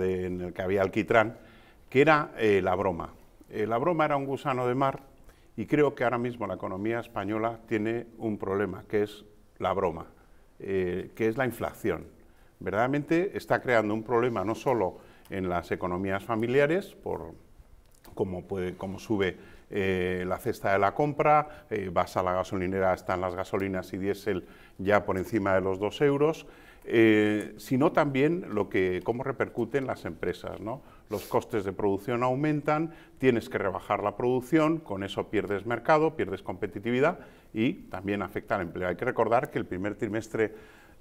en el que había alquitrán, que era eh, la broma. Eh, la broma era un gusano de mar y creo que ahora mismo la economía española tiene un problema, que es la broma, eh, que es la inflación. Verdaderamente está creando un problema no solo en las economías familiares, por cómo, sube eh, la cesta de la compra, eh, vas a la gasolinera, están las gasolinas y diésel ya por encima de los 2 euros, eh, sino también lo que, cómo repercuten las empresas. ¿no? Los costes de producción aumentan, tienes que rebajar la producción, con eso pierdes mercado, pierdes competitividad y también afecta al empleo. Hay que recordar que el primer trimestre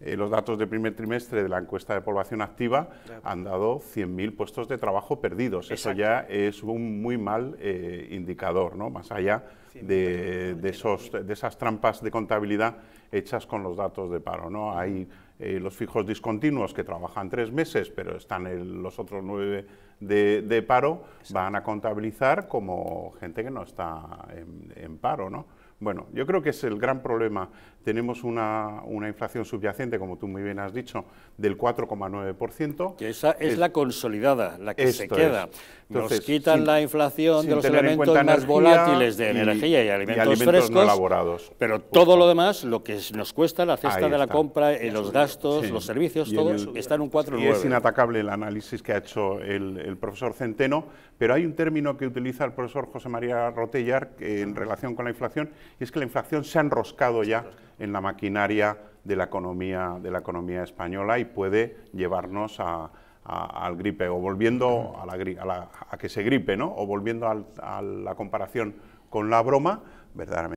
eh, los datos del primer trimestre de la encuesta de población activa han dado 100.000 puestos de trabajo perdidos. Eso ya es un muy mal eh, indicador, ¿no? más allá de, esas trampas de contabilidad hechas con los datos de paro. ¿no? Hay eh, los fijos discontinuos que trabajan tres meses, pero están en los otros nueve de, paro, van a contabilizar como gente que no está en, en paro. ¿no? Bueno, yo creo que es el gran problema. Tenemos una, inflación subyacente, como tú muy bien has dicho, del 4,9%. Que esa es, la consolidada, la que se queda. Nos quitan la inflación de los elementos más volátiles de energía y alimentos, frescos, no elaborados. Pero todo lo demás, lo que nos cuesta la cesta de la compra, eh, los gastos, los servicios, todo está en un 4,9%. Y es inatacable el análisis que ha hecho el, el, profesor Centeno, pero hay un término que utiliza el profesor José María Rotellar en ah. relación con la inflación y es que la inflación se ha enroscado ya en la maquinaria de la economía, de la economía española y puede llevarnos a, al gripe, o volviendo a, la, a, que se gripe, ¿no? o volviendo a la comparación con la broma, verdaderamente.